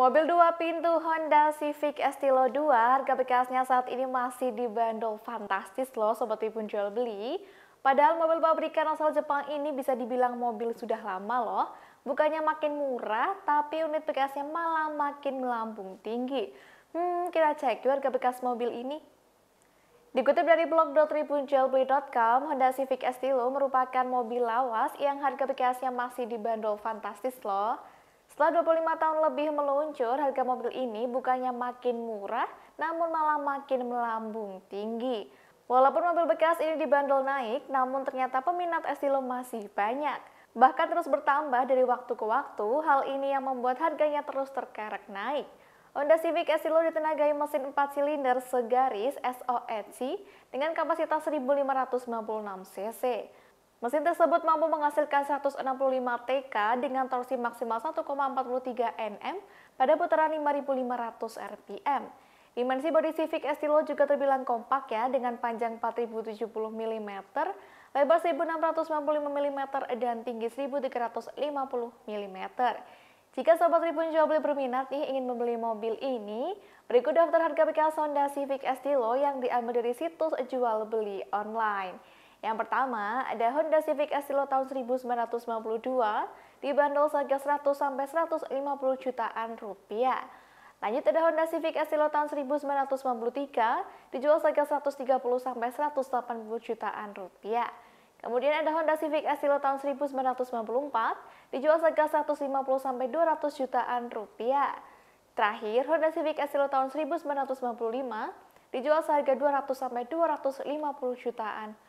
Mobil dua pintu Honda Civic Estilo 2 harga bekasnya saat ini masih dibandol fantastis loh sobat pun jual beli. Padahal mobil pabrikan asal Jepang ini bisa dibilang mobil sudah lama loh. Bukannya makin murah, tapi unit bekasnya malah makin melambung tinggi. Hmm, kita cek harga bekas mobil ini. Dikutip dari blog blog.tribunjawabeli.com, Honda Civic Estilo merupakan mobil lawas yang harga bekasnya masih dibandol fantastis loh. Setelah 25 tahun lebih meluncur, harga mobil ini bukannya makin murah, namun malah makin melambung tinggi. Walaupun mobil bekas ini dibanderol naik, namun ternyata peminat Estilo masih banyak. Bahkan terus bertambah dari waktu ke waktu, hal ini yang membuat harganya terus terkerek naik. Honda Civic Estilo ditenagai mesin 4 silinder segaris SOHC e dengan kapasitas 1596 cc. Mesin tersebut mampu menghasilkan 165 TK dengan torsi maksimal 1,43 Nm pada putaran 5.500 rpm. Dimensi bodi Civic Estilo juga terbilang kompak ya dengan panjang 4.070 mm, lebar 1.695 mm, dan tinggi 1.350 mm. Jika Sobat Tribun jual beli berminat nih ingin membeli mobil ini, berikut daftar harga bekas Honda Civic Estilo yang diambil dari situs jual beli online. Yang pertama ada Honda Civic Estilo tahun 1992 dibanderol harga 100 sampai 150 jutaan rupiah. Lanjut ada Honda Civic Estilo tahun 1993 dijual harga 130 sampai 180 jutaan rupiah. Kemudian ada Honda Civic Estilo tahun 1994 dijual harga 150 sampai 200 jutaan rupiah. Terakhir, Honda Civic Estilo tahun 1995 dijual seharga 200 sampai 250 jutaan rupiah